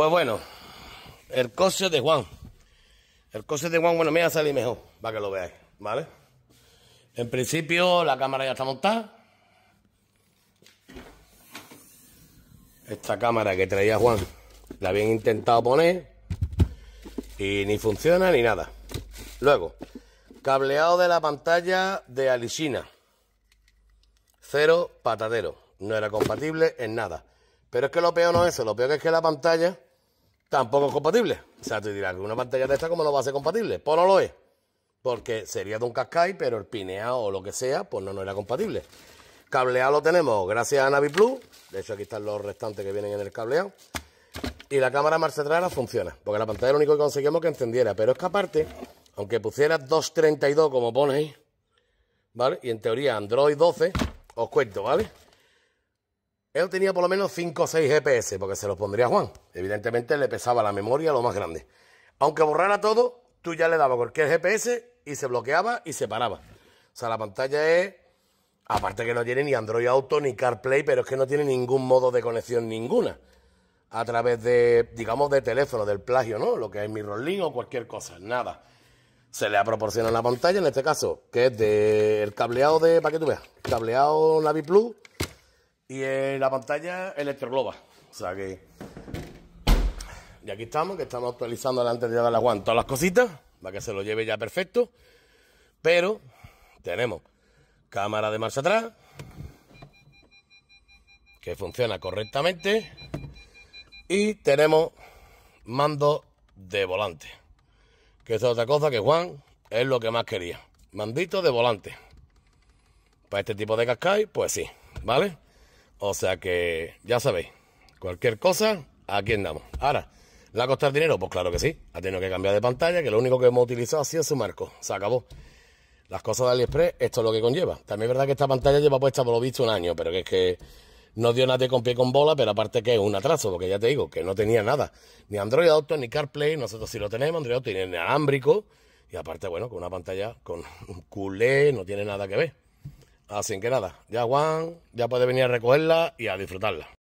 Pues bueno, el coche de Juan. El coche de Juan, bueno, me va a salir mejor, para que lo veáis, ¿vale? En principio la cámara ya está montada. Esta cámara que traía Juan la habían intentado poner y ni funciona ni nada. Luego, cableado de la pantalla de Alicina. Cero patadero. No era compatible en nada. Pero es que lo peor no es eso, lo peor es que la pantalla tampoco es compatible. O sea, tú dirás que una pantalla de esta, ¿cómo no va a ser compatible? Pues no lo es. Porque sería de un Cascai, pero el pineado o lo que sea, pues no, no era compatible. Cableado lo tenemos gracias a Navi De hecho, aquí están los restantes que vienen en el cableado. Y la cámara atrás funciona. Porque la pantalla lo único que conseguimos que encendiera. Pero es que aparte, aunque pusiera 232 como pone ahí, ¿vale? Y en teoría Android 12, os cuento, ¿vale? Él tenía por lo menos 5 o 6 GPS, porque se los pondría Juan. Evidentemente le pesaba la memoria lo más grande. Aunque borrara todo, tú ya le dabas cualquier GPS y se bloqueaba y se paraba. O sea, la pantalla es. Aparte que no tiene ni Android Auto ni CarPlay, pero es que no tiene ningún modo de conexión ninguna. A través de, digamos, de teléfono, del plagio, ¿no? Lo que es Rolling o cualquier cosa, nada. Se le ha proporcionado la pantalla, en este caso, que es del cableado de, para que tú veas, cableado Navi Plus y en la pantalla electrogloba. O sea que. Y aquí estamos, que estamos actualizando antes de darle Juan todas las cositas, para que se lo lleve ya perfecto. Pero tenemos cámara de marcha atrás, que funciona correctamente. Y tenemos mando de volante. Que es otra cosa que Juan es lo que más quería. Mandito de volante. Para este tipo de cascai, pues sí, ¿vale? O sea que, ya sabéis, cualquier cosa, aquí andamos. Ahora, ¿le ha costado dinero? Pues claro que sí. Ha tenido que cambiar de pantalla, que lo único que hemos utilizado ha sido su marco. Se acabó. Las cosas de AliExpress, esto es lo que conlleva. También es verdad que esta pantalla lleva puesta por lo visto un año, pero que es que no dio nada con pie con bola, pero aparte que es un atraso, porque ya te digo, que no tenía nada. Ni Android Auto, ni CarPlay, nosotros sí lo tenemos, Android Auto tiene inalámbrico, y aparte, bueno, con una pantalla con un culé, no tiene nada que ver. Así que nada, ya Juan ya puede venir a recogerla y a disfrutarla.